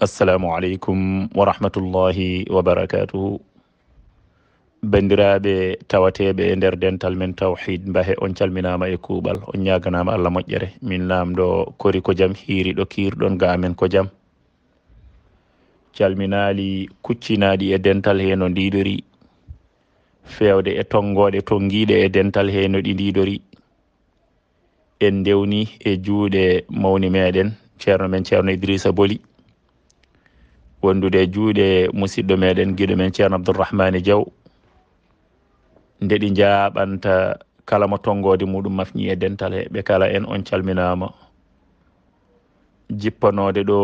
assalamu wa rahmatullahi wa barakatuhu bandiraɓe tawateɓe e nder dental men tawhid mbahe on calminama e kuuɓal on ñaganama allah moƴƴere min namɗo kori ko jaam hiiriɗo kiirɗon ga amen ko jaam calminali kuccinaɗi e dental he no ndidori fewde e tongoɗe tongiɗe e dental he no ɗi ndidori en dewni e juuɗe mawni meɗen ceerno men ceerno idrissa boli wondude e juuɗe musidɗo meɗen guiɗo men ceerno abdourahmani diaw nde ɗi jaɓanta kala mo tongode muɗum mafñi e dental heɓe kala en on calminama jippanode ɗo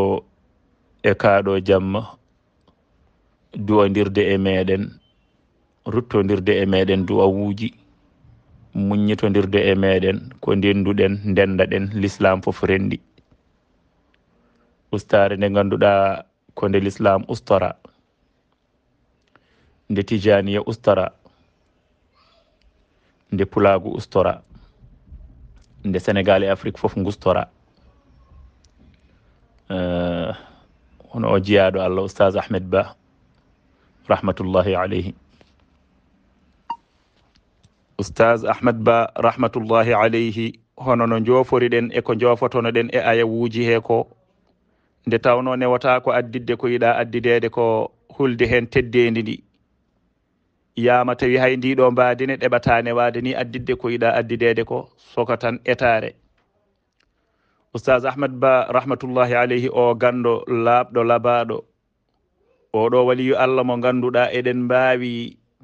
e kaaɗo jamma duwadirde e meɗen ruttodirde e meɗen du'a wuji muñitodirde e meɗen ko ndenduɗen ndenda ɗen l'islam fof renndi ustare nde ganduɗa ko nde l'islam ustora nde tijaniya ustora nde pulagu ustora nde sénégal e afrique fof gustora eh, hono o jeyaɗo allah oustage ahmed ba rahmatullahi alayhi oustage ahmed ba rahmatullahi alayhi hono no jooforiɗen eko jofotono ɗen e, e ayawuji he ko nde tawno newata ko addidde ko yiɗa addideede ko hulde heen teddeendi ndi yaama tawi hay ndi ɗo mbaadi ne ɗeɓata newaade ni addidde ko yiɗa addideede ko soka tan etaare oustage ahmad ba rahmatullahi aleyhi o ganndo laaɓɗo labaaɗo oɗo waliyu allah mo ngannduɗaa eɗen mbaawi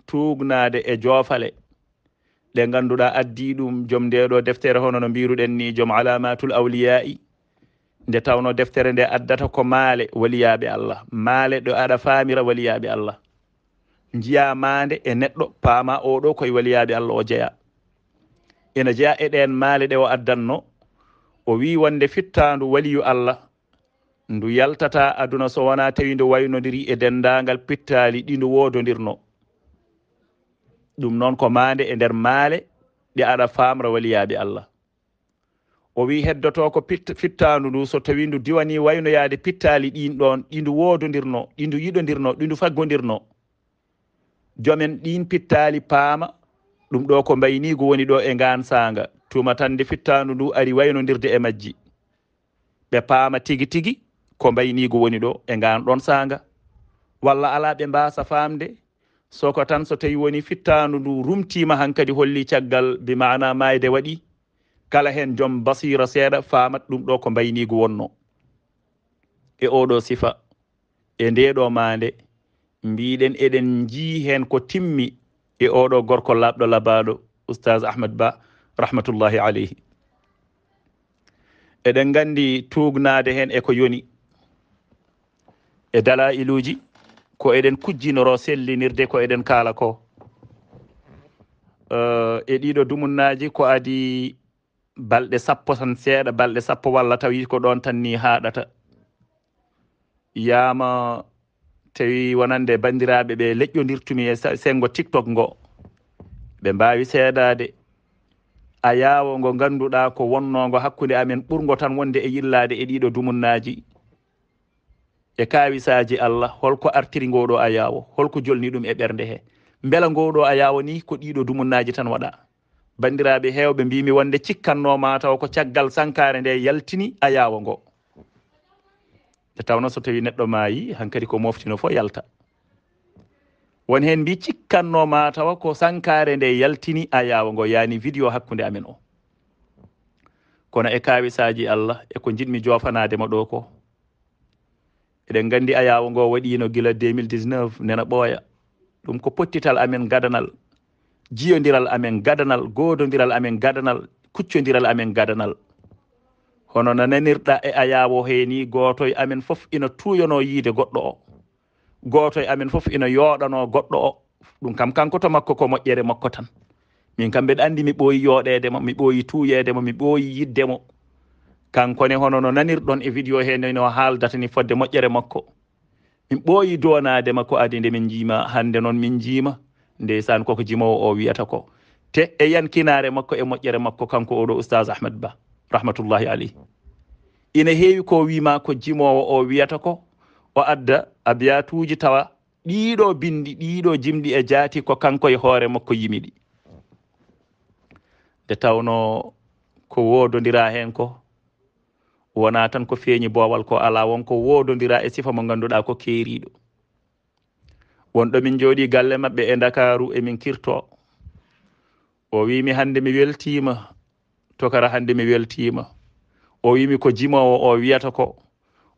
tuugnaade e joofale ɗe ngannduɗaa addii ɗum jom ndeeɗo deftere hono no mbiruɗen ni jom alamatul awliyai nde tawno deftere nde addata ko maale waliyaaɓe allah maale ɗo aɗa faamira waliyaaɓe allah njiya maande e neɗɗo paama oɗo koye waliyaaɓe allah o jeya ene jeya e ɗen maale ɗe o addanno o wi wonde fittandu waliyu allah ndu yaltata aduna so wona tawi ndu waynodiri e denndangal pittaali ɗi ndu woodondirno ɗum noon ko maande e nder maale ɗe aɗa faamra waliyaaɓe allah o wi heddoto ko fittandu ndu so tawi ndu diwani waynoyaade pittaali ɗin ɗon ɗindu woodondirno ɗindu yiɗondirno ɗindu faggondirno joomen ɗin pittaali paama ɗum ɗo ko mbaynigu woni ɗo e ngan sanga tuma tan nde fittandu ndu ari waynodirde e majji ɓe paama tigi tigi ko mbaynigu woni ɗo e ngan ɗon sanga walla ala ɓe mbasa famde soko tan so tawi woni fittandu ndu rumtima han kadi holli caggal bi mana mayde waɗi kala hen joom basira seeɗa famat ɗum ɗo ko mbaynigu wonno e oɗo sifa e ndeɗo mande mbiɗen eɗen jii hen ko timmi e oɗo gorko labɗo labaɗo oustage ahmad ba rahmatullahi aleyhi eɗen gandi tugnade hen eko yoni e dala iluji ko eɗen kujjinoro sellinirde ko eɗen kala e ko e ɗiɗo dumunnaji ko adi balɗe sappo tan seeɗa balɗe sappo walla tawi ko ɗon tan ni haaɗata yaama tawi wonande banndiraaɓe ɓe leƴƴondirtumi e sengo tiktok ngo ɓe mbaawi seedaade a yaawo ngo ngannduɗaa ko wonnoongo hakkunde amen ɓurngo tan wonde e yillaade e ɗiiɗo dumunnaaji e kaawisaaji allah holko artiri ngooɗoo a yaawo holko jolni ɗum e ɓernde hee mbela ngooɗoo a yaawo ni ko ɗiiɗo dumunnaaji tan waɗaa banndiraaɓe heewɓe mbimi wonde cikkannoma taw ko caggal sankare nde yaltini a yaawa ngo nde tawno so tawi neɗɗo maayi hankkadi ko moftino fo yalta won heen mbi cikkannoma tawa ko sankare nde yaltini a yaawa ngo yaani vidéo hakkunde amen o kono e kaawisaaji allah e ko jiɗmi joofanaade ma ɗo ko eɗen nganndi a yaawa ngo waɗino gila 2019 nena ɓooya ɗum ko pottital amen gadanal jiyodiral amen gadanal gododiral amen gadanal kuccodiral amen gadanal hono no nanirɗa e ayawo he ni goto e amen foof ina tuyono yiide goɗɗo o goto e amen foof ina yoɗano goɗɗo o ɗum kam kanko to makko ko moƴƴere makko tan min kam mbeɗa andi mi ɓooyi yoɗedemo mi ɓooyi tuyedemo mi ɓooyi yiddemo kankone hono no nanirɗon e video henono haaldata ni fodde moƴƴere makko min ɓooyi donademo ko adi nde min jiima hande noon min jiima ndeysan koko jimowo o wiyata ko te e yankinare makko e moƴƴere makko kanko oɗo oustage ahmed ba rahmatullahi alayh ina heewi ko wima ko jimowo o wiyata ko o adda abiyatuji tawa ɗiɗo bindi ɗiɗo jimɗi e jaati ko kanko e hoore makko yimi ɗi nde tawno ko woodondira heen ko wona tan ko feeñi boowal ko ala won ko woodondira e sifa mo ngannduɗa ko keeriɗo wonɗo min jooɗi galle maɓɓe e dakaru emin kirto o wimi hannde mi weltima tokara hannde mi weltima o wimi ko jimowo o wiyata ko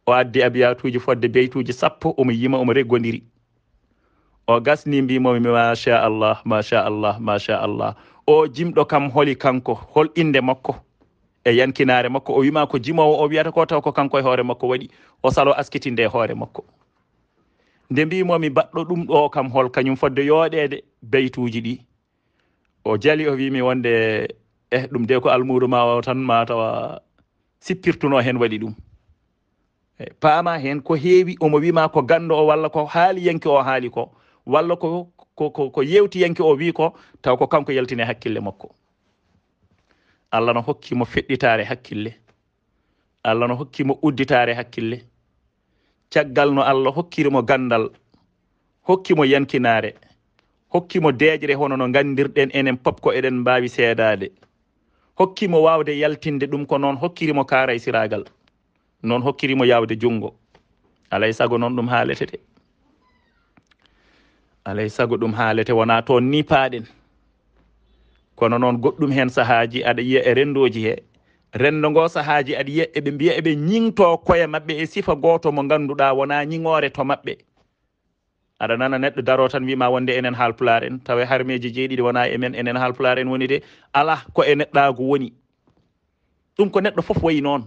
o addi abiyatuji fodde beytuji sappo omo yima omo reggodiri o gasni mbimomi machallah machallah machallah o jimɗo kam holi kanko hol inde makko e yankinare makko o wima ko jimowo o wiyata ko taw ko kanko e hoore makko waɗi o salo askitinde e hoore makko nde mbimo mi baɗɗo ɗum ɗo kam hol kañum fodde yooɗede beytuji ɗi o jali o wimi wonde e ɗum de ko almuru ma o tan mataw sippirtuno hen waɗi ɗum ei paama hen ko heewi omo wima ko ganndo o walla ko haali yanki o haali ko walla ko ko ko yewti yanki o wi ko taw ko kanko yaltini hakkille makko allah no hokkimo feɗɗitare hakkille allah no hokkimo udditare hakkille caggal no allah hokkirimo gandal hokkimo yankinare hokkimo deeƴre hono no gandirɗen enen pop ko eɗen mbawi seedade hokkimo wawde yaltinde ɗum ko noon hokkirimo kara e siragal noon hokkirimo yawde junggo alay sago noon ɗum haaletete alay sago ɗum haalete wona toon ni paaɗen kono noon goɗɗum hen sahaji aɗa yiya e rendoji he renndo ngoo sahaaji adi yiya eɓe mbiya eɓe ñiŋtoo koye maɓɓe e sifa gooto mo ngannduɗaa wonaa ñiŋoore to maɓɓe aɗa nana neɗɗo daroo tan wiima wonde enen haalpulaar en tawa harmeeji jeeɗiɗi wonaa emen enen haalpulaar en woni de alaa ko e neɗɗaagu woni ɗum ko neɗɗo fof wayi noon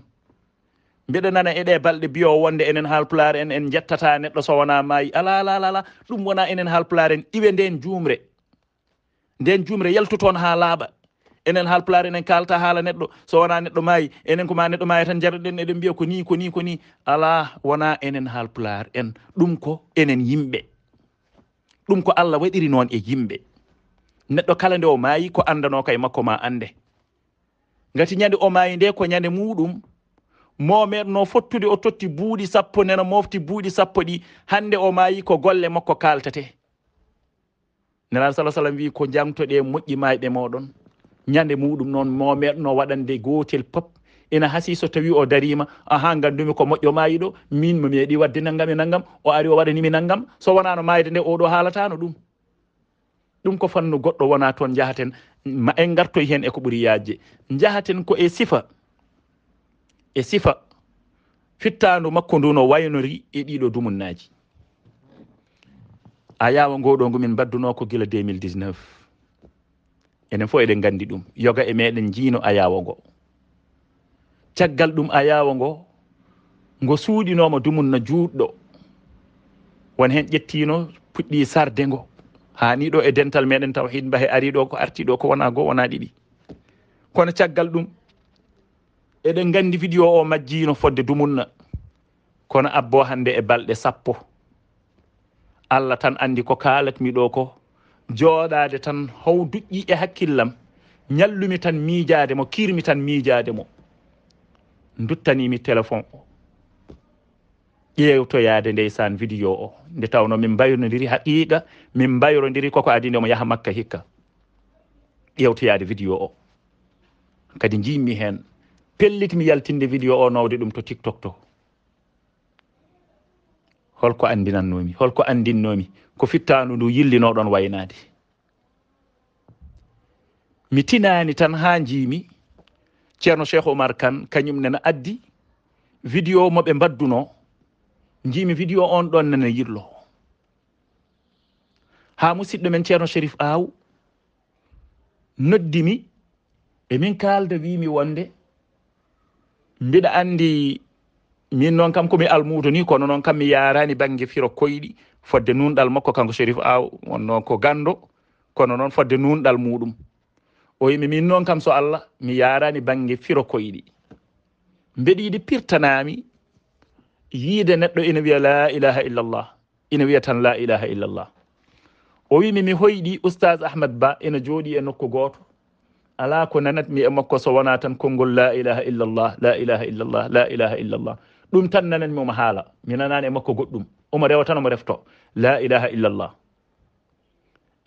mbiɗa nana eɗee balɗe biyoo wonde enen haalpulaar en en jettataa neɗɗo so wonaa maayi alaa ala ala alaa ɗum wonaa enen haalpulaar en iwe ndeen juumre ndeen juumre yaltu toon haa laaɓa enen halpulare enen kalata haala neɗɗo so wona neɗɗo maayi enen koma neɗɗo maayi tan jaroɗen eɗen mbiya ko ni ko ni ko ni ala wona enen halpulare en ɗum ko enen yimɓe ɗum ko allah waɗiri noon e yimɓe neɗɗo kala nde o maayi ko andano ka e makko ma ande ngati ñande o maayi nde ko ñande muɗum mo meɗono fottude o totti buuɗi sappo nena mofti buuɗi sappo ɗi hande o maayi ko golle makko kaltate nenan salah sallam wi ko jangtoɗe moƴƴi maayɓe moɗon ñande muɗum noon momerno waɗande gotel pop ina hasi so tawi o darima aha gandumi ko moƴƴo mayi ɗo min mi meeɗi wadde naggam e naggam o ari o waɗanimi naggam so wonano mayde nde oɗo haalatano ɗum ɗum ko fannu goɗɗo wona toon jahaten ma en gartoy hen eko ɓuuri yajje jahaten ko e sifa e sifa fittandu makko ndu no waynori e ɗiɗo dumunnaji a yawa ngoɗo ngu min badduno ko gila 2019 enen fof eɗen gandi ɗum yoga e meɗen jiino ayawo ngo caggal ɗum ayawo ngo ngo suuɗinoma dumunna juuɗɗo won hen ƴettino puɗɗi sarde ngo hani ɗo e dental meɗen taw hid mbahe ari ɗo ko arti ɗo ko wona goo wona ɗiɗi kono caggal ɗum eɗen gandi vidéo o majjino fodde dumunna kono abbo hande e balɗe sappo allah tan andi ko kalatmi ɗo ko joɗade tan haw duƴƴi e hakkillam ñallumi tan miijaade mo kirmi tan miijaade mo duttanimi téléphone o ƴeewtoyaade ndeysan vidéo o nde tawno min mbayronodiri haqiiqa min mbayrodiri koko adinde omo yaha makka hikka ƴeewtoyaade vidéo o kadi jimmi hen pellitmi yaltinde vidéo o nowde ɗum to tiktok to holko andinannomi holko andinnomi ko fittandu ndu yillinoɗon waynade mi tinani tan ha jiimi ceerno cheikh oumar kan kañum nena addi vidéo moɓe badduno jiimi vidéo on ɗon nene yillo ha musidɗo men ceerno chérif aw noddimi emin kalda wimi wonde mbiɗa andi min noon kam komi almuudo ni kono noon kam mi yaarani bangge firo koyɗi fodde nunɗal makko kanko sherif aw wonno ko gando kono noon fodde nunɗal muɗum o yimi min noon kam so allah mi yarani bangge firo koyɗi mbeɗiɗi pirtanami yiide neɗɗo ina wiya la ilaha illallah ina wiya tan la ilaha illallah o wimi mi hoyɗi oustage ahmad ba ena jooɗi e nokku goto ala ko nanat mi e makko so wona tan konngol la ilaha illallah la ilaha illallah la ilaha illallah ɗum tan nanani mo ma haala mi nanani e makko goɗɗum omo rewa tan omo refto la ilaha illallah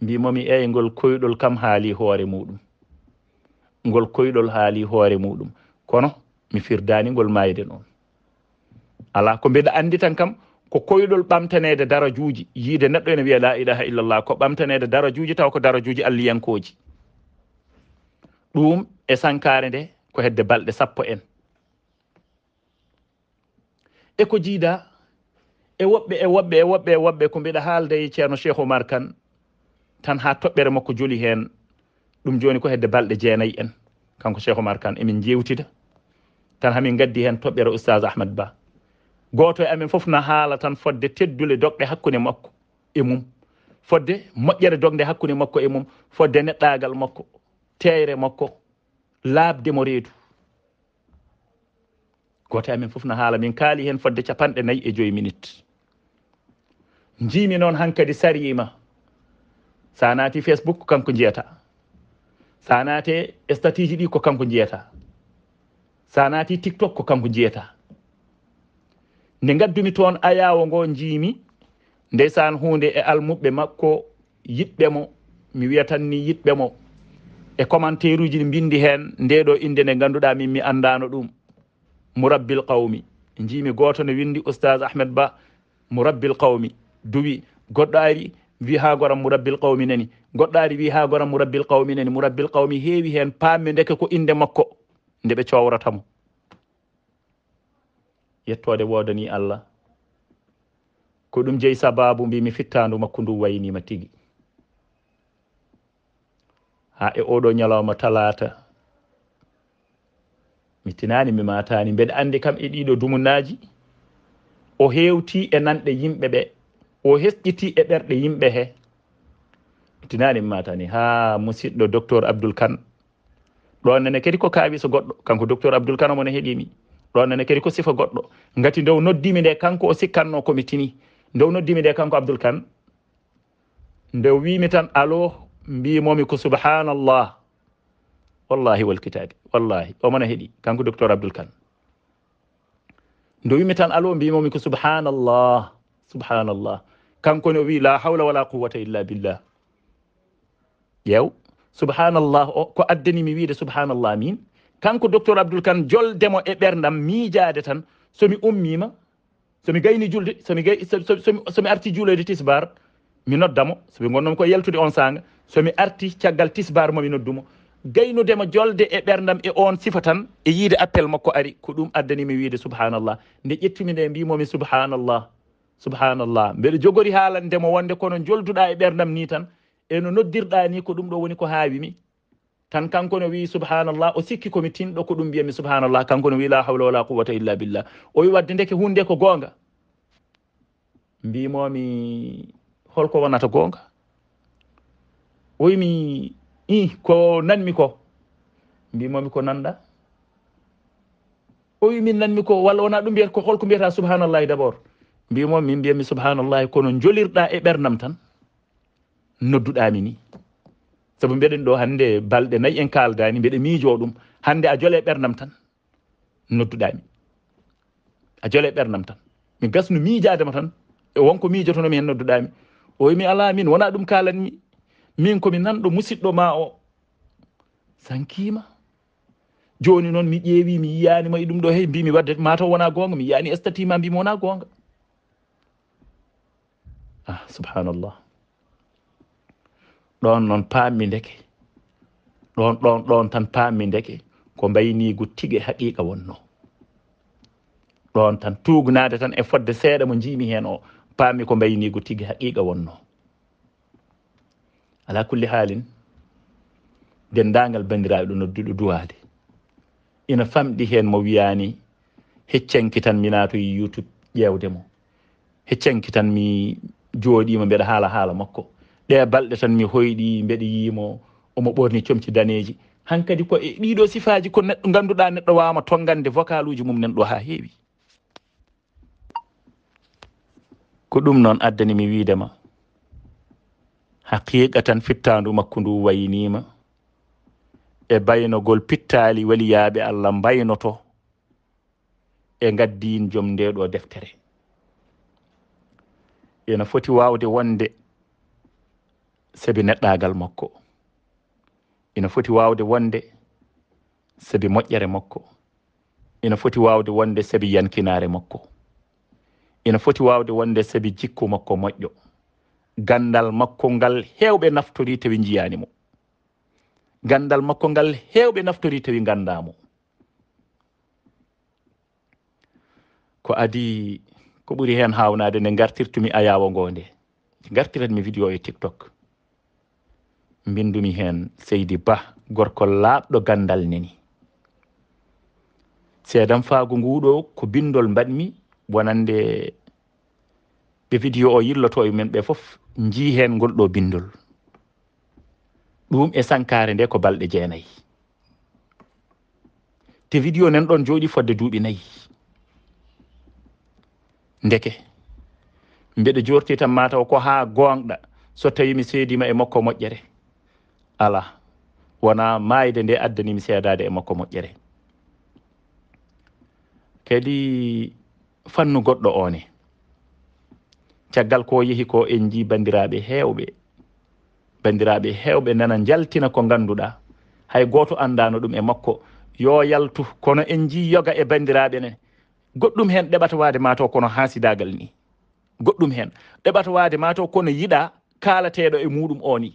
mbimomi eyi ngol koyɗol kam haali hoore muɗum ngol koyɗol haali hoore muɗum kono mi firdani ngol mayde noon ala ko mbeɗa andi tan kam ko koyɗol ɓamtanede darajuji yiide neɗɗo ene wiya la ilaha illallah ko ɓamtanede darajuji taw ko darajuji alliyankoji ɗum e sankare nde ko hedde balɗe sappo en e ko jiida e woɓɓe e woɓɓe e woɓɓe e woɓɓe ko mbiɗa haalde e ceerno cheikh oumar kan tan haa toɓɓere makko joli heen ɗum jooni ko hedde balɗe jeenayi en kanko cheikh oumar kan emin njeewtida tan hamin ngaddi heen toɓɓere oustage ahmad ba gooto e amin fof no haala tan fodde teddule doqɗe hakkunde makko e mum fodde moƴƴere doqde hakkunde makko e mum fodde neɗɗaagal makko teeyre makko laaɓde mo reedu goto e amin fof no haala min kaali hen fodde capanɗe nayyi e joyi minute jiimi noon hankkadi sariyima sa naati facebook ko kanko jiyata sa naati statiji ɗi ko kanko jiyata sa naati tiktok ko kanko jiyata nde gaddumi toon ayawo ngo jiimi ndeysan hunde e almuɓɓe makko yiɗɓemo mi wiyatan ni yiɗɓemo e commentaire uji ɗi mbindi hen ndeɗo inde nde ganduɗa min mi andano ɗum murabbil qawmi jimi goto ne windi oustage ahmed ba murabbil qawmi duwi goɗɗo ari wi ha goram murabbil qawmi nani goɗɗo ari wi ha goram murabbil qawmi nani murabbil qawmi heewi hen paamme deke ko inde makko nde ɓe cowratamo yettode wodani allah ko ɗum jeyi sababu mbimi fittandu makko ndu waynima tigi ha e oɗo ñalawma talata mi tinani mi matani mbeɗa andi kam e ɗiɗo dumunaji o hewti e nanɗe yimɓe ɓe o hesƴiti e ɓerɗe yimɓe he mi tinani mi matani ha musidɗo docteur abdoul kane ɗon nene kadi ko kaawi so goɗɗo kanko docteur abdoul kane omone heeɗimi ɗon nene kadi ko sifa goɗɗo gati ndew noddimi nde kanko o sikkanno komi tini ndew noddimi nde kanko abdoul kane ndew wimi tan alo mbimomi ko subhanallah wallahi wal kitabi wallahi o mana heeɗi kanko docteur abdoul kane nde wimi tan alo mbimomi ko subhanallah subhanallah kankone o wi la hawla wala quwata illa billah ƴeew subhanallah o ko addanimi wiide subhanallah min kanko docteur abdoul kane joldemo e ɓerdam miijade tan somi ummima somi gayni julde somi gay somi arti juuloyde tisbar mi noddamo somi gonnomi koye yaltude on sanga somi arti caggal tisbar momi noddumo gaynudema jolde e ɓerdam e on sifa tan e yiide appel makko ari ko ɗum addanimi wiide subhanallah nde ƴettumi nde mbimomi subhanallah subhanallah mbeɗa jogori haalandemo wonde kono jolduɗa e ɓerdam ni tan eno noddirɗa ni ko ɗum ɗo woni ko haawimi tan kanko no wii subhanallah o sikki komi tinɗo ko ɗum mbiyami subhanallah kanko no wii la hawla wala quwata illa billah o wi wadde ndeke hunde ko goonga mbimomi holko wonata goonga o wimi i ko nanmi ko mbimomi ko nanɗa o wi min nanmi ko walla wona ɗum mbiyat ko holko mbiyata subhanallahi d' abord mbimomi min mbiyami subhanallahi kono jolirɗa e ɓernam tan nodduɗami ni saabu mbeɗen ɗo hande balɗe nayyi en kaldani mbeɗe miijo ɗum hande a joole e ɓernam tan nodduɗami a joole e ɓernam tan mi gasno miijadema tan e wonko miijotonomi hen nodduɗami o wimi ala min wona ɗum kalanmi min komi nanɗo musiɗɗo ma o sankima joni noon mi ƴeewi mi yiyanima e ɗum ɗo hey mbimi wadde mataw wona goonga mi yiyani estatima mbimi wona goonga ah subhanallah ɗon noon paammi ndeke ɗon ɗon ɗon tan paammi ndeke ko mbaynigu tigue haqiqa wonno ɗon tan tugnade tan e fodde seeɗa mo jiimi hen o paammi ko mbaynigu tigue haqiqa wonno ala kulli haalin dendagal bandiraɓe ɗo nodduɗo duwade ina famɗi hen mo wiyani heccanki tan mi natoyi youtube ƴewde mo heccanki tan mi jooɗima mbeɗa haala haala makko ɗe balɗe tan mi hoyɗi mbeɗa yimo omo ɓorni comci daneji hankkadi ko e ɗiɗo sifaji ko neɗɗo ganduɗa neɗɗo wawma tongande vocal uji mum nan ɗo ha heewi ko ɗum noon addanimi widema haqiqa tan fittandu makko ndu wayinima e baynogol pittaali waliyaaɓe allah mbaynoto e gaddin jom nde ɗo deftere ene foti wawde wonde sabi neɗɗagal makko ina foti wawde wonde sabi moƴƴere makko ina foti wawde wonde sabi yankinare makko ina foti wawde wonde sabi jikku makko moƴƴo gandal makko ngal hewɓe naftori tawi jiyani mo gandal makko ngal hewɓe naftori tawi gandamo ko adi ko ɓuri hen hawnade nde gartirtumi ayawo ngo nde gartiranmi vidéo e tiktok bindumi hen seydi ba gorko laaɓɗo gandal neni seedan faagu nguɗo ko bindol mbaɗmi wonande ɓe vidéo o yillotoe men ɓe fof njii heen ngol ɗoo binndol ɗum e sankaare nde ko balɗe jeenayi te widio nan ɗon jooɗi fodde duuɓi nayi ndeke mbeɗo joortii tan maa taw ko haa goonɗa so tawii mi seediima e makko moƴƴere alaa wonaa maayde nde addani mi seedaade e makko moƴƴere kadi fannu goɗɗo oone caggal ko yehi ko en jii bandiraɓe heewɓe bandiraɓe heewɓe nana jaltina ko ngannduɗaa hay gooto anndano ɗum e makko yo yaltu kono en jii yoga e bandiraɓe ne goɗɗum heen ɗeɓata waade ma taw kono haasidaagal ni goɗɗum heen ɗeɓata waade ma taw kono yiɗa kaalateeɗo e muɗum o ni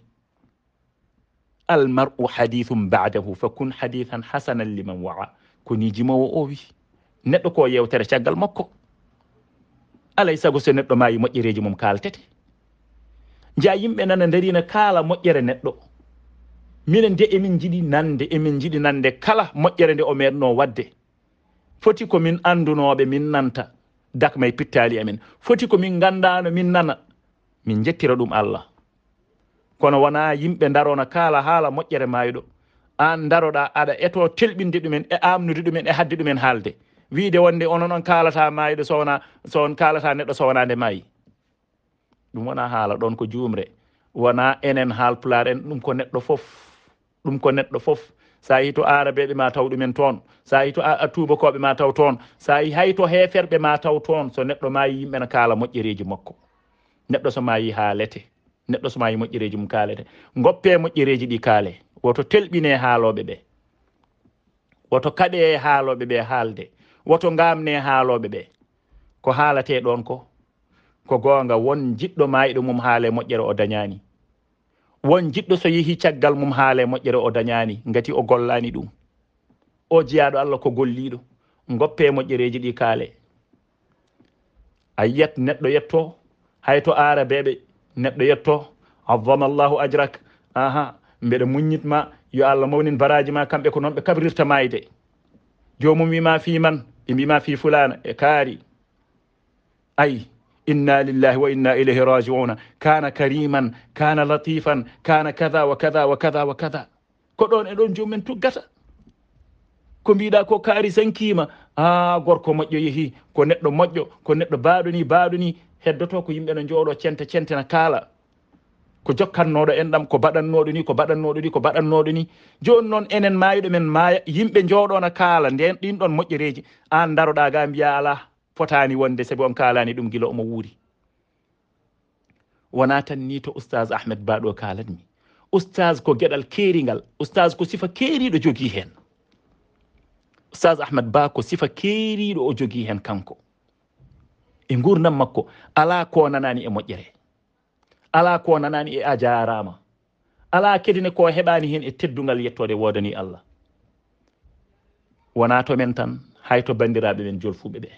almaru hadihum badahu fa kun hadihan hasanan liman waa ko ni jimowo o wi neɗɗo ko yewtere caggal makko alay sago so neɗɗo maayi moƴƴereeji mum kaaltete njaa yimɓe nana ndariina kaala moƴƴere neɗɗo minen de emin njiɗi nande emin njiɗi nande kala moƴƴere nde o meeɗno waɗde foti ko min anndunooɓe min nanta dak may pittaali amen foti ko min nganndaano min nana min njettira ɗum allah kono wonaa yimɓe ndaroona kaala haala moƴƴere maayɗo aan ndaroɗaa aɗa etoo telɓinde ɗumen e aamnude ɗumen e hadde ɗumen haalde wiide wonde onon on kaalata maayiɗo sowna soon kaalata neɗɗo sownade maayi ɗum wona haala ɗon ko juumre wona enen haalpulaar en ɗum ko neɗɗo fof ɗum ko neɗɗo fof sa yi to arabeɓe ma taw ɗumen toon sa yi to tubakoɓe ma taw toon sa yi hay to heferɓe ma taw toon so neɗɗo maayi yimɓe ne kaala moƴƴereji makko neɗɗo so maayi haalete neɗɗo so maayi moƴƴereji mum kaalete goppe moƴƴereji ɗi kaale woto telɓine haaloɓe ɓe woto kaɓe haaloɓe ɓe haalde woto ngaamne haalooɓe ɓee ko haalatee ɗoon ko ko goonga won jiɗɗo maayɗo mum haalee moƴƴere o dañaani won jiɗɗo so yehii caggal mum haalee moƴƴere o dañaani ngati o gollaani ɗum o jiyaaɗo allah ko golliiɗo ngoppee moƴƴereeji ɗii kaalee a yiyat neɗɗo yettoo hay to aara beeɓe neɗɗo yettoo adama allahu ajrak aha mbeɗa muññit ma yo allah mawnin baraaji ma kamɓe ko noon ɓe kabrirta maayde jomum wima fi man ɓe mbima fi fulana e kaari ayi inna lillahi wa inna ilayhi rajiuna kana kariman kana latifan kana kada wa kada wa kada wa kada ko ɗon eɗon jomumen tuggata ko mbiɗa ko kaari sankima a gorko moƴƴo yeehi ko neɗɗo moƴƴo ko neɗɗo baɗo ni baɗo ni heddoto ko yimɓe no jooɗo cente centena kaala ko jokkannoɗo en ɗam ko baɗannoɗo ni ko baɗannoɗo ni ko baɗannoɗo ni jooni noon enen maayiɗo men maaya yimɓe jooɗona kaala nden ɗin ɗon moƴƴereji an daroɗa ga mbiya ala fotani wonde saabi on kalani ɗum gila omo wuuri wona tan ni to oustage ahmed baɗo kalanmi oustage ko gueɗal keeringal oustage ko sifa keeriiɗo jogi hen oustage ahmed ba ko sifa keeriɗo o jogi hen kanko e gurdam makko ala ko nanani e moƴƴere ala ko nanani e a jarama ala kedine ko heɓani hen e teddugal yettode wodani allah wona to men tan hayto bandiraɓe men jolfuɓe ɓe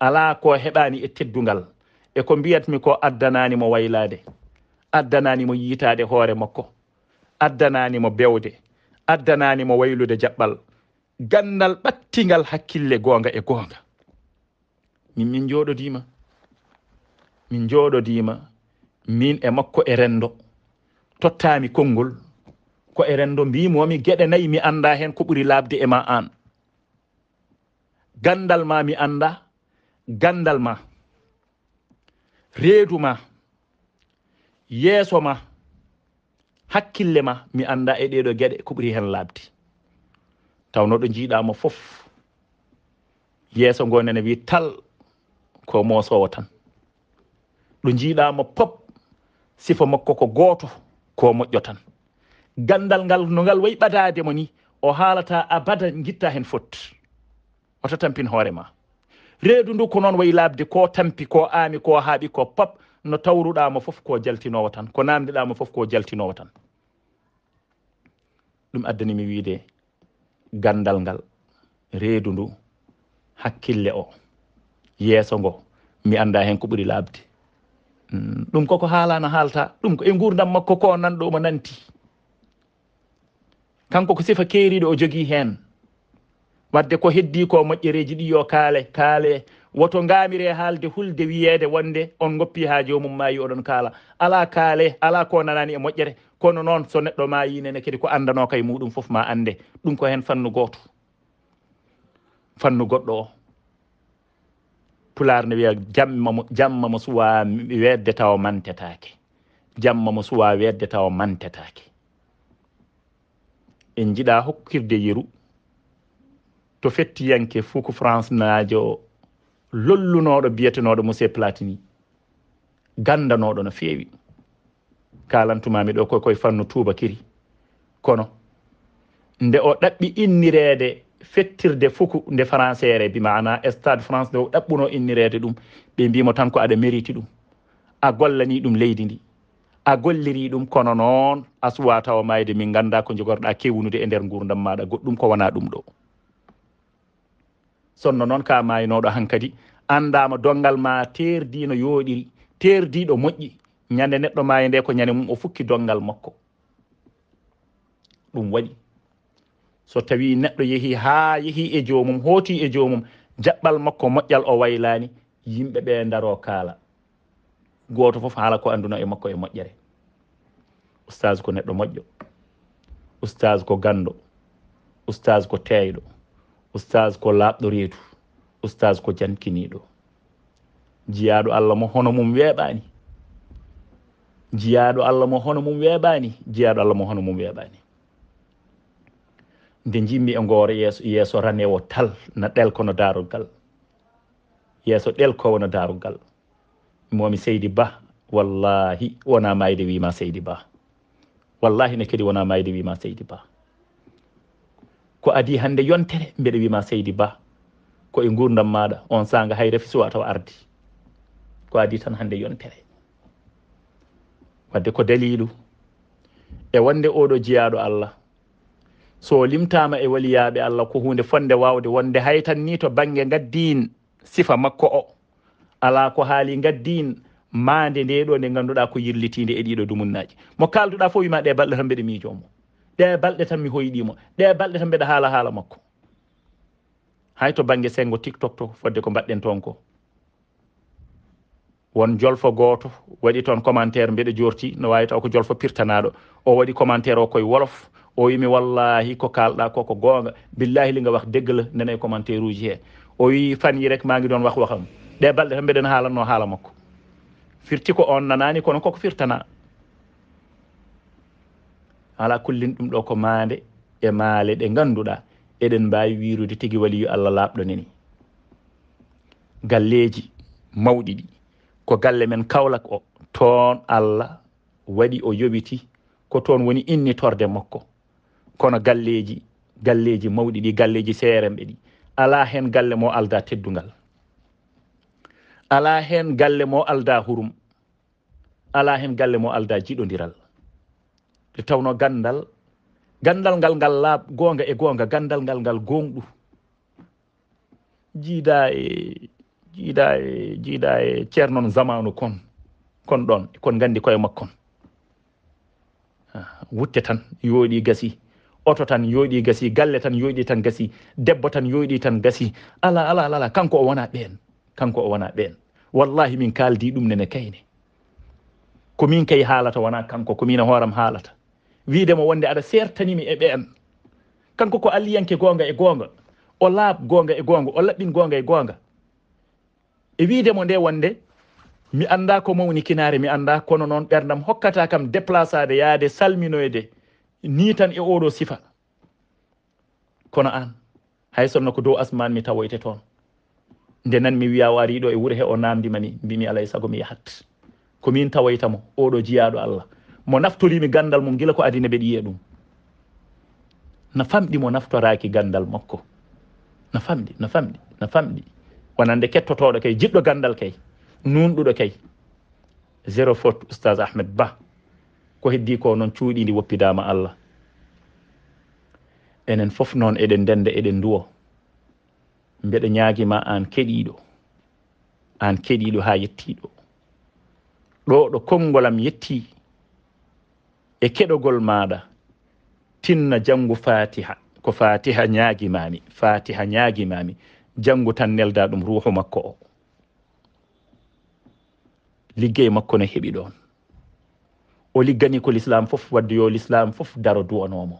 ala ko heɓani e teddugal eko mbiyatmi ko addananimo waylade addananimo yitade hoore makko addananimo bewde addananimo waylude jaɓɓal gandal ɓattigal hakkille gonga e gonga min min joɗodima min joɗodima min e makko e renndo tottaami konngol ko e renndo mbimomi geɗe nayi mi annda heen ko ɓuri laabde e ma aan ganndal ma mi annda ganndal ma reedu ma yeeso ma hakkille ma mi annda e ɗeɗo geɗe ko ɓuri heen laabdi tawno ɗo jiiɗamo fof yeeso ngo nene wi tal ko mosowo tan ɗo jiiɗamo pop sifa makko ko gooto ko moƴƴo tan gandal ngal no ngal way ɓadaade mo ni o haalata abada gitta heen fotti oto tampin hoore ma reedu ndu ko noon wayi laabde ko tampi ko aami ko haaɓi ko pop no tawruɗamo fof ko jaltinowo tan ko namdiɗamo fof ko jaltinowo tan ɗum addanimi wiide gandal ngal reedu ndu hakkille o yeeso ngo mi annda heen ko ɓuri laabde ɗum koko haalano haalta ɗum ko e gurdam makko ko nan ɗo mo nanti kanko ko sifa keeriɗo o jogii heen wadde ko heddi ko moƴƴereji ɗi yo kaale kaale woto ngaamire haalde hulde wiyeede wonde on goppi haa jomum maayi oɗon kaala ala kaale ala ko nanani e moƴƴere kono noon so neɗɗo maayinene kadi ko andanoka e muɗum fof ma ande ɗum ko heen fannu gooto fannu goɗɗo o pulaar ne wiya jammamo jammamo suwa wedde taw mantetaake jammamo suwa wedde taw mantetaake en jiɗa hokkirde yeru to fettiyanke fuu ko france naajo lollunoɗo biyetenoɗo monsieur platini gandanoɗo no feewi kalantumami ɗo koye koye fannu tuubakiri kono nde o ɗaɓɓi innireede fettirde fuku nde françére bi mana stade france ndeo ɗaɓɓuno innirede ɗum ɓe mbimo tan ko aɗa mériti ɗum a gollani ɗum leydi ndi a golliri ɗum kono noon a suwa tawa mayde min ganda ko jogorɗa kewnude e nder gurdam maɗa goɗɗum ko wona ɗum ɗo sonno noon ka maynoɗo hankkadi andama dongal ma terdino yooɗiri terdiɗo moƴƴi ñande neɗɗo maayi nde ko ñande mum o fukki dongal makko ɗum waɗi so tawi neɗɗo yeehi haa yehi e joomum hooti e joomum jaɓɓal makko moƴƴal o waylaani yimɓe ɓe ndaro kaala gooto fof haala ko anduno e makko e moƴƴere oustage ko neɗɗo moƴƴo oustage ko ganndo oustage ko teeyɗo oustage ko laaɓɗo reetu oustage ko jankiniiɗo jiyaaɗo allah mo hono mum weeɓaani jiyaaɗo allah mo hono mum weeɓaani jiyaaɗo allah mo hono mum weeɓaani nde jimmi e ngoore yeeso yeeso ranewo tal na ɗelko no darugal yeeso ɗelkowo no darugal momi seydi ba wallahi wona mayde wima seydi ba wallahi ne kadi wona mayde wima seydi ba ko adi hande yontere mbeɗa wima seydi ba koye gurdam maɗa on sanga hay refi suwa tawa ardi ko adi tan hande yontere wadde ko dalilu e wonde oɗo jiyaɗo allah so limtama e waliyaɓe allah ko hunde fonde wawde wonde haytan ni to banggue gaddin sifa makko o ala ko haali gaddin mande nde ɗo nde ganduɗa ko yirlitide e ɗiɗo dumunnaji mo kalduɗa fo wima ɗe balɗe tan mbeɗe miijomo ɗe balɗe tan mi hoyiɗimo ɗe balɗe tan mbeɗa haala haala makko hay to banggue sengo tiktok to fodde ko mbaɗɗen toon ko won jolfo goto waɗi toon commentaire mbeɗe jorti no wawi taw ko jolfo pirtanaɗo o waɗi commentaire o koye wolof o wimi wallahi ko kalɗa koko gonga billahi li nga wax dégg la nene commentaire uji he o wi fan yi rek ma ngi doon wax waxam ɗe balɗe tan mbeɗen haalanno haala makko firti ko on nanani kono koko firtana ala kullin ɗum ɗo ko maande e maale ɗe ngannduɗa eɗen mbawi wirude tigi waliyu allah laaɓɗo neni galleji mawɗi ɗi ko galle men kawlak o toon allah waɗi o yoɓiti ko toon woni inni torde makko kono galleji galleji mawɗi ɗi galleji seeremɓe ɗi ala hen galle mo alda teddugal ala hen galle mo alda hurum ala hen galle mo alda jiɗodiral nde tawno gandal gandal ngal ngal laab goonga e goonga gandal ngal ngal gonɗu jiida e jiida e jiida e ceernon zamanu kon kon ɗon kon gandi koye makkon ah, wutte tan yooɗi gasi oto tan yoyɗi gasi galle tan yoyɗi tan gasi debbo tan yoyɗi tan gasi ala ala ala ala kanko o wona ɓeen kanko o wona ɓeen wallahi min kaaldi ɗum nene kayne komin kay haalata wona kanko komin hooram haalata wiidemo wonde aɗa seertanimi e ɓeen kanko ko alliyanke goonga e goonga o laab goonga e goonga o laɓɓin goonga e goonga e wiidemo nde wonde mi annda ko mawni kinaare mi annda kono noon ɓerndam hokkata kam déplace ade yaade salminoyde ni tan e oɗo sifa kono an hay sonno ko dow asmane mi tawoyte toon nde nan mi wiya wariɗo e wuuro he o namdimani mbimi alay saago mi yahat komin tawoytamo oɗo jiyaɗo allah mo naftorimi gandal mum guila ko adina ɓe ɗiye ɗum no famɗi mo naftoraki gandal makko no famɗi no famɗi no famɗi wonande kettotoɗo kay jiɗɗo gandal kay nunɗuɗo kay zéro faute oustage ahmed ba ko heddi ko noon cuuɗi ndi woppidama allah enen fof noon eɗen ndenda eɗen duwo mbeɗa ñaagima an keɗiɗo an keɗiɗo ha yettiɗo ɗo ɗo konngolam yetti e keɗogol maɗa tinna janngu fatiha ko fatiha ñaagimami fatiha ñaagimami janngu tan nelda ɗum ruuhu makko o liggey makko ne heɓi ɗon o liggani ko l'islam fof waddu yo l'islam fof daro duwanomo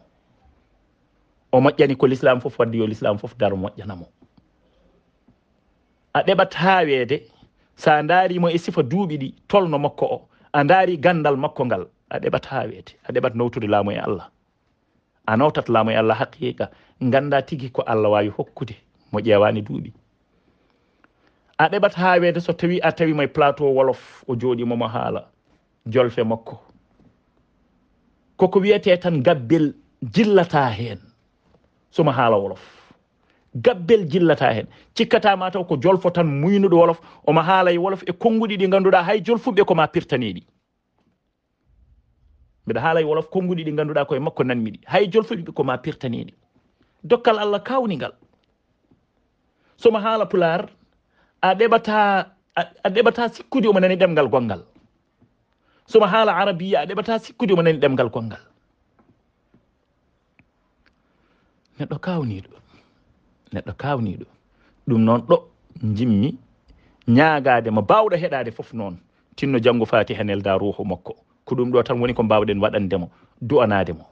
o moƴƴani ko l'islam fof waddu yo l'islam fof daro moƴƴanamo a ɗeɓat haweede sa ndaarimo e sifa duuɓi ɗi tolno makko o a ndaari gandal makko ngal a ɗeɓat haweede a ɗeɓat nowtude laamu e allah a nawtat laamu e allah haqiqa ngannda tigi ko allah waawi hokkude mo ƴeewaani duuɓi a ɗeɓat haweede so tawi a tawimo e plateau wolof o jooɗimomo haala jolfe makko koko wiyete tan gabbel jillata hen soma haala wolof gabbel jillata hen cikkatama taw ko jolfo tan muynuɗo wolof oma haala e wolof e konnguɗi ɗi ganduɗa hay jolfuɓe koma pirtaneɗi mbiɗa haala e wolof konnguɗi ɗi ganduɗa koye makko nanmiɗi hay jolfuɓe koma pirtaneɗi dokkal allah kawnigal soma haala pular a ɗeɓata a ɗeɓata sikkude omo nani ɗemgal gonngal soma haala arabiya a ɗeɓata sikkude mo nani ɗemgal kolngal neɗɗo kawniɗo neɗɗo kawniɗo ɗum noon ɗo jimmi ñaagade mo bawɗo heɗade fof noon tinno janngo fatiha nelda ruhu makko ko ɗum ɗo tan woni ko mbawɗen waɗandemo du'anade mo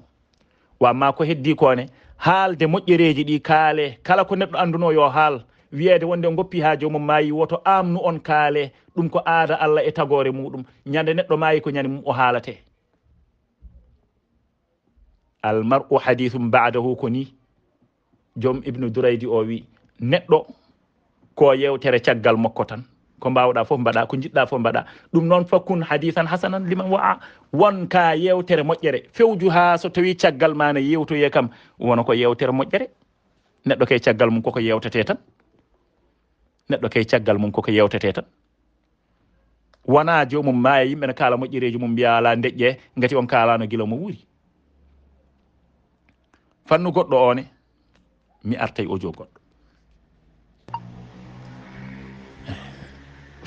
wamma ko heddi kone haalde moƴƴereji ɗi kaale kala ko neɗɗo anduno yo haal wiyeede wonde goppi haa jomum maayi woto aamnu on kaale ɗum ko aada allah e tagoore muɗum ñande neɗɗo maayi ko ñande mum o haalate almaru hadihum badahu ko ni joom ibnu duraydi o wi neɗɗo ko yewtere caggal makko tan ko mbawɗa foof mbaɗa ko jiɗɗa foof mbaɗa ɗum noon fakkun hadisan hasanan liman wa'a wonka yewtere moƴƴere fewju ha so tawi caggal ma ne yewtoye kam wona ko yewtere moƴƴere neɗɗo kay caggal mum koko yewtete tan neɗɗo kay caggal mum koko yewtete tan wona jomum maaya yimɓe ne kaala moƴƴereji mum mbiya ala deƴƴe gati on kaalano gila mo wuuri fannu goɗɗo one mi artay o jo goɗɗo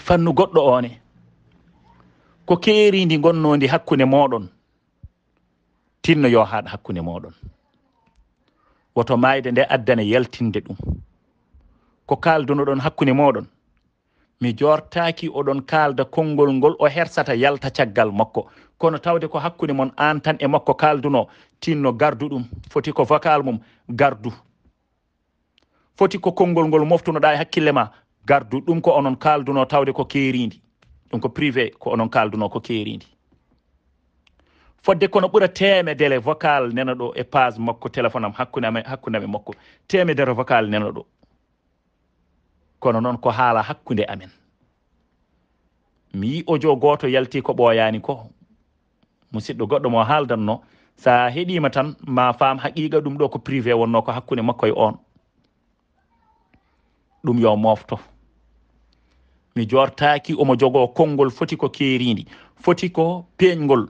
fannu goɗɗo one ko keeridi gonnondi hakkunde moɗon tinno yo haaɗa hakkunde moɗon woto mayde nde addane yaltinde ɗum ko kaldunoɗon hakkunde moɗon mi jortaki oɗon kalda konngol ngol o hersata yalta caggal makko kono tawde ko hakkunde mon an tan e makko kalduno tinno gardu ɗum foti ko vocal mum gardu foti ko konngol ngol moftunoɗa e hakkille ma gardu ɗum ko onon kalduno tawde ko keeridi ɗum ko privé ko onon kalduno ko keerindi fodde kono ɓura temedere vocal nena ɗo e page makko téléphone am hakkunde am hakkunde am e, e makko temedere vocal nena ɗo kono noon ko haala hakkunde amen mi yi o jo gooto yalti ko ɓooyaani ko musidɗo goɗɗo mo haaldatno so a heɗiima tan ma faam haqiiqa ɗum ɗo ko privé wonno ko hakkunde makko e oon ɗum yo mofto mi jortaaki omo jogoo konngol foti ko keeriindi foti ko peeñngol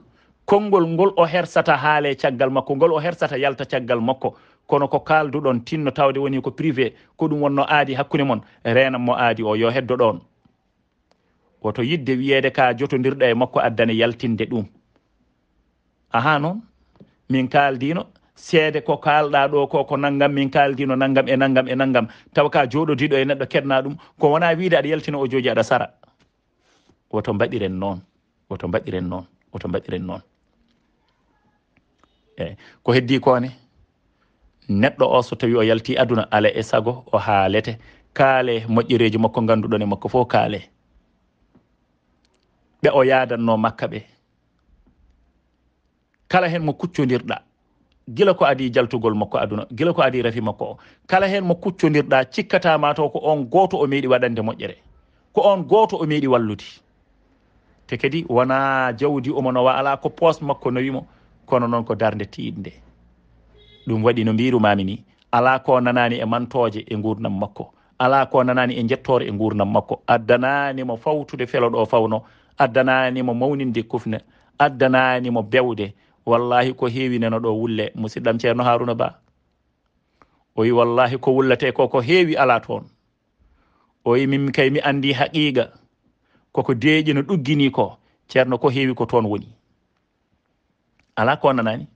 konngol ngol o hersata haale caggal makko ngol o hersata yalta caggal makko kono ko kaalduɗon tinno tawde woni ko privé ko ɗum wonno aadi hakkunde moon reena mo aadi o yo heddo ɗoon woto yidde wiyeede ka jotodirɗo e makko addane yaltinde ɗum ahan noon min kaaldino seede ko kaalɗa ɗo ko ko naggam min kaaldino naggam e naggam e naggam tawa ka jooɗodiɗo e neɗɗo keɗna ɗum ko wona wiide aɗa yaltina o jooji aɗa sara woto mbaɗiren noon woto mbaɗiren noon woto mbaɗiren noon eyi ko heddi kone neɗɗo o so tawi o yalti aduna ala e sago o haalete kaale moƴƴereji makko ngannduɗon e makko fof kaale ɓe o yaadanno makka ɓe kala heen mo kuccondirɗa gila ko adi jaltugol makko aduna gila ko adi rafi makko o kala heen mo kuccondirɗa cikkatama taw ko on gooto o meeɗi waɗande moƴƴere ko on gooto o meeɗi walludi te kadi wona jawdi omo no wa ala ko poos makko nowimo kono noon ko darde tiiɗ nde ɗum waɗi no mbirumami ni ala ko nanani e mantoje e gurnam makko ala ko nanani e jettore e gurnam makko addananimo fawtude felo ɗo fawno addananimo mawninde kufna addananimo bewde wallahi ko heewinano ɗo wulle musidɗam ceerno haruna ba o wi wallahi ko wullete ko ko heewi ala toon o wi min kay mi andi haqiqa koko deeƴi no ɗuggini ko ceerno ko heewi ko toon woni ala ko nanani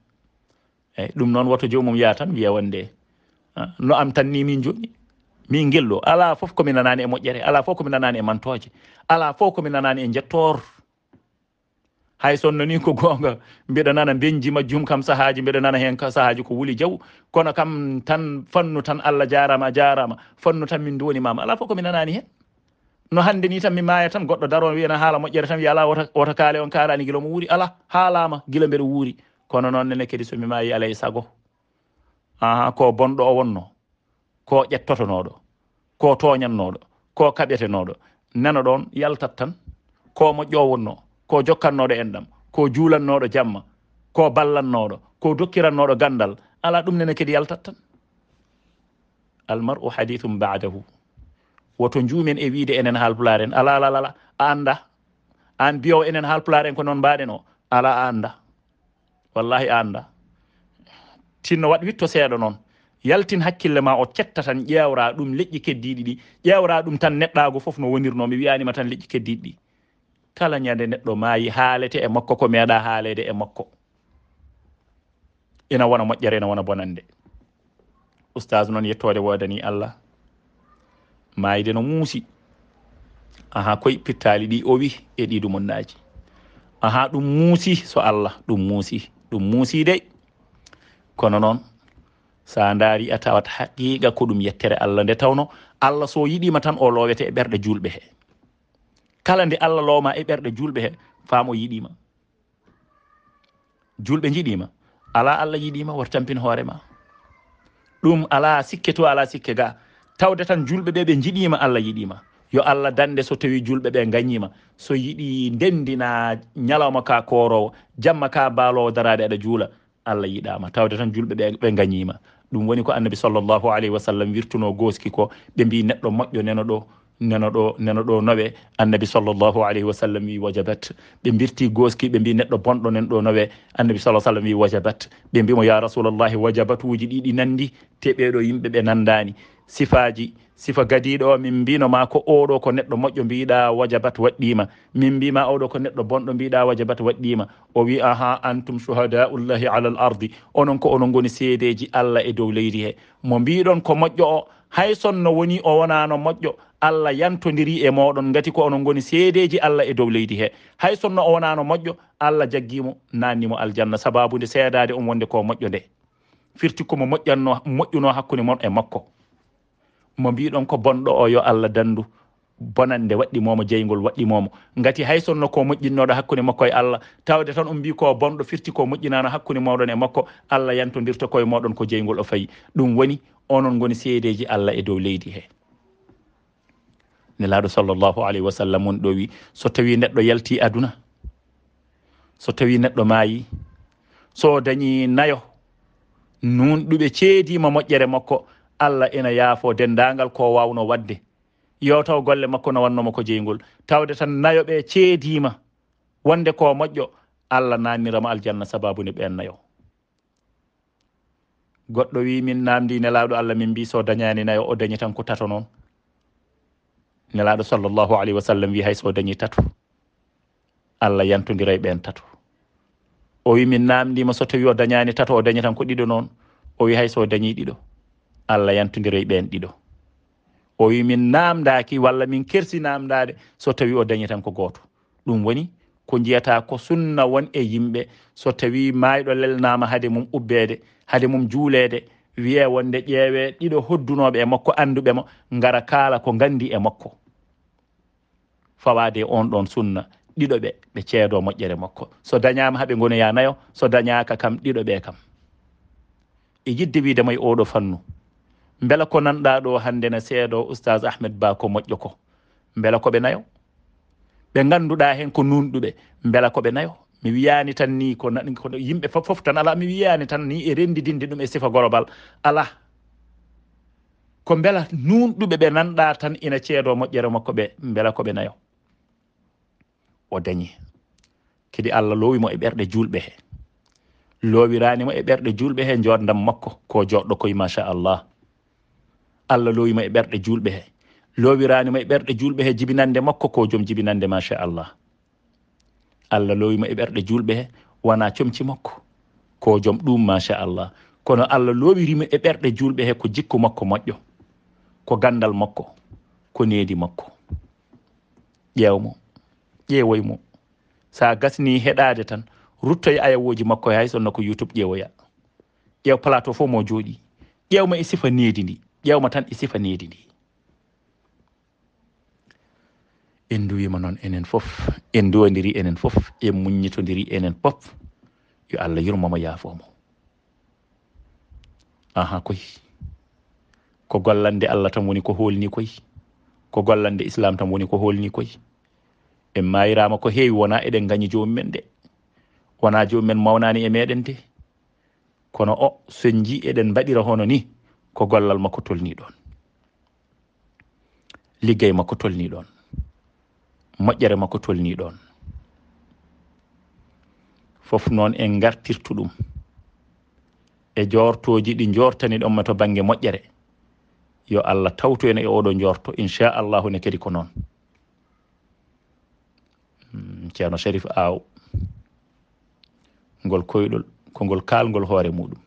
eyyi eh, ɗum noon woto jomum yaa tan wiya wonde ah, no am tan ni min joni min gello ala fof komi nanani e moƴƴere ala fof komi nanani e mantoje ala fof komi nanani e jettor hay son nani ko gonga mbiɗa nana benji majjum kam sahaji mbiɗa nana hen sahaji ko wuli jaw kono kam tan fannu tan allah jarama jarama fannu tan min mama ala fof komi nanani hen no hande ni tan mi maaya tan goɗɗo daron wiyana haala moƴƴere tan wiya ala wota kaale on kaalani guila mo wuuri ala haalama gila mbeɗa wuuri kono noon nene kadi somi mayi alay sago ahan ko bonɗo o wonno ko ƴettotonoɗo ko toñannoɗo ko kaɓetenoɗo nana ɗon yaltat tan ko moƴƴo wonno ko jokkannoɗo en ɗam ko juulannoɗo jamma ko ballannoɗo ko dokkirannoɗo gandal ala ɗum nene kadi yaltat tan almaru hadithum badahu woto juumen e wiide enen haalpularen ala ala ala a anda an biyowo enen haalpularen ko noon mbaɗen o ala a anda wallahi annda tinno waɗ witto seeɗa noon yaltin hakkille ma o cetta tan ƴeewra ɗum leƴƴi keddiɗi ɗi ƴeewra ɗum tan neɗɗaago fof no wonirnoo mi wiyanima tan leƴƴi keddiɗi ɗi kala ñande neɗɗo maayi haalete e makko ko meeɗa haaleede e makko ina wona moƴƴere ina wona bonande oustage noon yettoode woodani allah maayide no muusi ahan koye pirtaali ɗi o wi e ɗiɗumonnaaji ahan ɗum muusi so allah ɗum muusi ɗum muusii dey kono noon so a ndaari a tawat haqiiqa ko ɗum yettere allah nde tawno allah so yiɗiima tan o loowete e ɓerɗe juulɓe hee kala nde allah loowma e ɓerɗe juulɓe hee faam o yiɗiima juulɓe njiɗiima alaa allah yiɗiima woto tampin hoore ma ɗum alaa sikke to alaa sikke ga tawde tan julɓe ɓe ɓe njiɗiima allah yiɗiima yo allah dande so tawi julɓe ɓe gañima so yiɗi ndendina ñalawma ka korowo jamma ka balowo darade aɗa juula allah yiɗama tawde tan julɓe ɓe gañima ɗum woni ko annabi sallllahu alayhi wa sallam wirtuno goski ko ɓe mbi neɗɗo moƴƴo neno ɗo nena ɗo nena ɗo nowe annabi sall llahu alayhi wa sallam wi wajabat ɓe mbirti goski ɓe mbi neɗɗo bonɗo nen ɗo nowe annabi sa sallam wi wajabat ɓe mbimo ya rasulllahi wajabat uji ɗiɗi nandi te ɓeɗo yimɓe ɓe nandani sifaji sifa gadiɗo min mbinoma ko oɗo ko neɗɗo moƴƴo mbiɗa wajabat waɗɗima min mbima oɗo ko neɗɗo bonɗo mbiɗa wajabat waɗɗima o wi aha antum sohada ullahi ala l ardi onon ko onon goni seedeji allah e dow leydi he mo mbiɗon ko moƴƴo o hay sonno woni o wonano moƴƴo allah yantodiri e moɗon gati ko onon goni seedeji allah e dow leydi he hay sonno o wonano moƴƴo allah jaggimo nannimo aljanna sababude seedade on wonde ko moƴƴo nde firti komo moƴƴanno moƴƴuno hakkude mon e makko mo mbiɗon ko bonɗo o yo allah dandu bonande waɗɗimomo jeygol waɗɗimomo gati hay sonno ko moƴƴinnoɗo hakkude makko e allah tawde tan on mbi ko bonɗo firti ko moƴƴinano hakkude moɗon e makko allah yantodirta koye moɗon ko jeygol o fayi ɗum woni onon goni seedeji allah e dow leydi he ni laaɗo sallllahu alayhi wa sallam woni ɗo wi so tawi neɗɗo yalti aduna so tawi neɗɗo maayi so dañi nayo nuun ɗuɓe ceediima moƴƴere makko allah ina yaafo denndaangal ko waawno waɗde yewtaw golle makko no wannoma ko jeyngol tawde tan nayo ɓe ceediima wonde ko moƴƴo allah naannirama aljanna sababu ni ɓeen nayo goɗɗo wi min naamndi nelaaɗo allah min mbi so dañaani nayo o dañi tan ko tato noon nelaaɗo sallllahu alayhi wa sallam wi hay so dañi tatu allah yantodiray ɓeen tatu o wi min naamndiima so tawi o dañaani tatu o dañi tan ko ɗiɗo noon o wi hay so dañii ɗiɗo allah yantodiray ɓeen ɗiɗo o wi min naamndaaki walla min kersi naamndaade so tawi o dañi tan ko gooto ɗum woni ko njiyataa ko sunna won e yimɓe so tawii maayɗo lelnaama hade mum ubbeede hade mum juuleede wiye wonde ƴeewe ɗiɗo hoddunoɓe e makko anduɓe mo ngara kaala ko gandi e makko fawade on ɗon sunna ɗiɗo ɓe ɓe ceedo moƴƴere makko so dañama haaɓe gonoya nayo so dañaka kam ɗiɗo ɓe kam e yidde wiide ma e oɗo fannu bela ko nanɗa ɗo hande ne seedo oustage ahmed ba ko moƴƴo ko bela koɓe nayo ɓe ganduɗa hen ko nunɗuɓe bela koɓe nayo mi wiyani tan ni ko yimɓe fof foof tan ala mi wiyani tan ni e rendidinde ɗum e sifa global ala ko bela nun ɗuɓe ɓe nanɗa tan ina ceedo moƴƴere makko ɓe bela koɓe nayo o dañi kadi allah lowimo e ɓerɗe julɓe he lowiranimo e ɓerɗe julɓe he jordam makko ko joɗɗo koye machallah allah lowimo e ɓerɗe julɓe he lowiranimo e ɓerɗe julɓe he jibinande makko ko joom jibinande machallah allah lowima e ɓerɗe julɓe he wona comci makko ko joom ɗum machallah kono allah lowirima e ɓerɗe julɓe he ko jikku makko moƴƴo ko gandal makko ko needi makko ƴeewmo ƴeewoy mo sa gasni heɗade tan ruttoye ayawoji makko hay sonno ko youtube ƴeewoya ƴeew plateau fof mo jooɗi ƴeewma e sifa needi ndi ƴeewma tan e sifa needi ndi en duwima noon enen fof en duwodiri enen fof e muññitodiri enen pop yo allah yurmomo yaafomo ahan koy ko gollande allah tan woni ko holni koy ko gollande islam tan woni ko holni koy en mayirama ko heewi wona eɗen gañi jomumen nde wona jomumen mawnani e meɗen de kono o son ji eɗen mbaɗira hono ni ko gollal makko tolni ɗon liggey makko tolni ɗon moƴƴere makko tolnii ɗoon fof noon en ngartirtu ɗum e joortooji ɗi njoortani ɗon ma to baŋnge moƴƴere yo allah tawtu en e ooɗoo njoorto inchallahu ne kadi ko noon hmm, ceerno sharif aaw ngol koyɗol ko ngol kaalngol hoore muɗum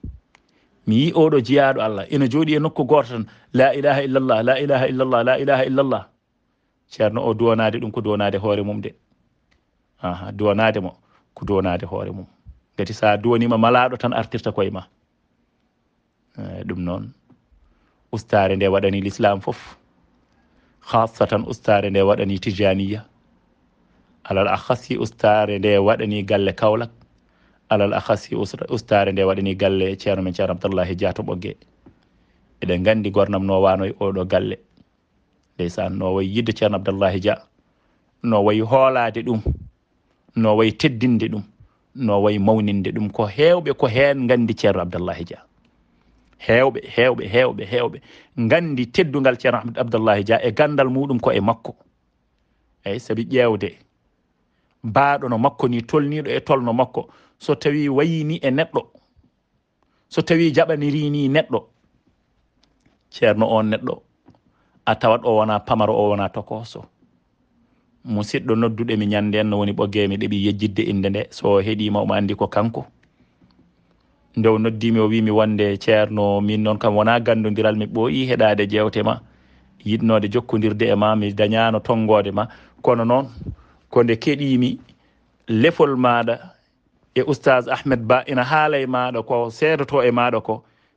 mi yii ooɗoo jiyaaɗo allah ina jooɗi e nokku gooto tan la ilaha illallah la ilaha illallah la ilaha illallah ceerno o donade ɗum ko donade hoore mum de aha donade mo ko donade hoore mum gati sa donima malaɗo tan artirta koye ma eh, ɗum noon ustare nde waɗani l'islam foof hasatan ustare nde waɗani tijaniya alal ahasi ustare nde waɗani galle kawlak alal ahasi ustare nde waɗani galle ceerno men ceerno abdallahi dia to ɓogge eɗen gandi gornam no wanoye oɗo galle ndeysan no wayi yidde ceerno abdoullahi dia no wayi hoolaade ɗum no wayi teddinde ɗum no wayi mawninde ɗum ko heewɓe ko heen nganndi ceerno abdoullahi dia heewɓe heewɓe heewɓe heewɓe nganndi teddungal ceerno abdoullahi dia e ganndal muɗum ko e makko eyi sabi ƴeewde mbaaɗo no makko ni tolniiɗo e tolno makko so tawii wayini e neɗɗo so tawii jaɓanirii ni neɗɗo ceerno oon neɗɗo a tawat o wona pamaro o wona tokoso musidɗo noddude mi ñande en no woni ɓoggee mi ɗeɓi yejjidde innde nde so heɗima omo anndi ko kanko nde o noddimi o wimi wonde ceerno min noon kam wona gandodiral mi ɓooyi heɗade jewte ma yiɗnode jokkodirde e ma mi dañano tonggode ma kono noon konde keɗimi lefol maɗa e oustage ahmed ba ina haala e maɗa ko seedoto e maɗa ko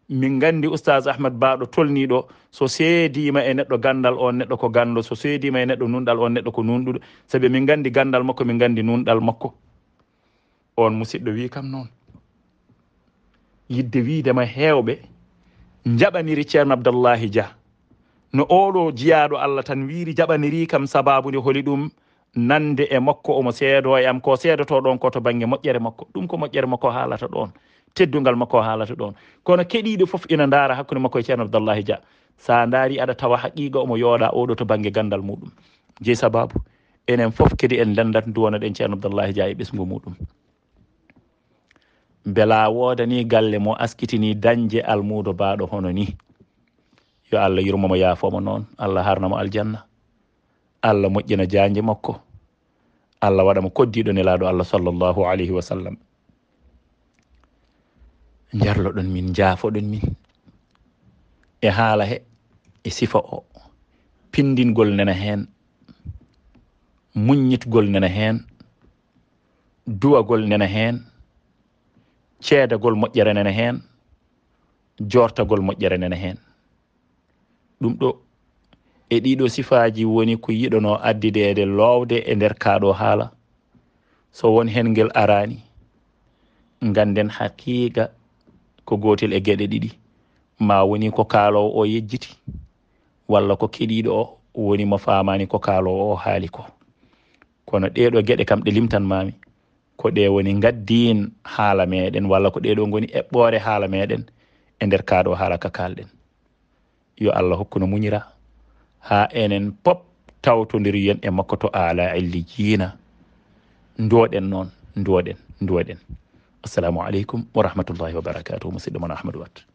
min gandi oustage ahmad baɗo tolniɗo so seedima e neɗɗo gandal on neɗɗo ko gando so seedima e neɗɗo nunɗal on neɗɗo ko nunɗuɗo saabi min gandi gandal makko min gandi nunɗal makko on musidɗo wi kam noon yidde wiidema hewɓe jaɓaniri ceerno abdallahi dia no oɗo jiyaɗo allah tan wiiri jaɓaniri kam sababu nde holi ɗum nande e makko omo seedo e am ko seedotoɗon ko to bangge moƴƴere makko ɗum ko moƴƴere makko haalata ɗon teddungal makko haalata ɗon kono keɗiiɗo fof ina ndaara hakkunde makko e ceerno abdoullahi dia so a ndaari aɗa tawa haqiiga omo yooɗa oɗo to bange ganndal muɗum jeyi sababu enen fof kadi en ndenndat nduwona ɗen ceerno abdoullahi dia e ɓesngu muɗum mbela woodani galle mo askitini dañde almuudo baaɗo hono ni yo allah yurmomo yaafomo noon allah harnamo aljanna allah moƴƴina jaañde makko allah waɗamo koddiiɗo nelaaɗo allah sallllahu alayhi wa sallam jarloɗon min jaafoɗon min e haala he e sifa o pindingol nana heen muññitgol nana heen duwagol nana heen ceedagol moƴƴere nana heen joortagol moƴƴere nana heen ɗum ɗo e ɗiɗo sifaaji woni ko yiɗanoo addideede loowde e ndeer kaaɗo haala so won heen ngel araani ngannden haqiiqa ko gotel e geɗe ɗiɗi ma woni ko kaalowo o yejjiti walla ko keɗiɗo o woni mo famani ko kaalowo o haali ko kono ɗeɗo geɗe kam ɗe limtanmami ko ɗe woni gaddin haala meɗen walla ko ɗeɗo goni eɓɓore haala meɗen e nder kaaɗo haala ka kalɗen yo allah hokkuno muñira ha enen pop tawtodiryen e makko to ala illijina duoɗen noon duoɗen duoɗen السلام عليكم ورحمة الله وبركاته musidɗo احمد وات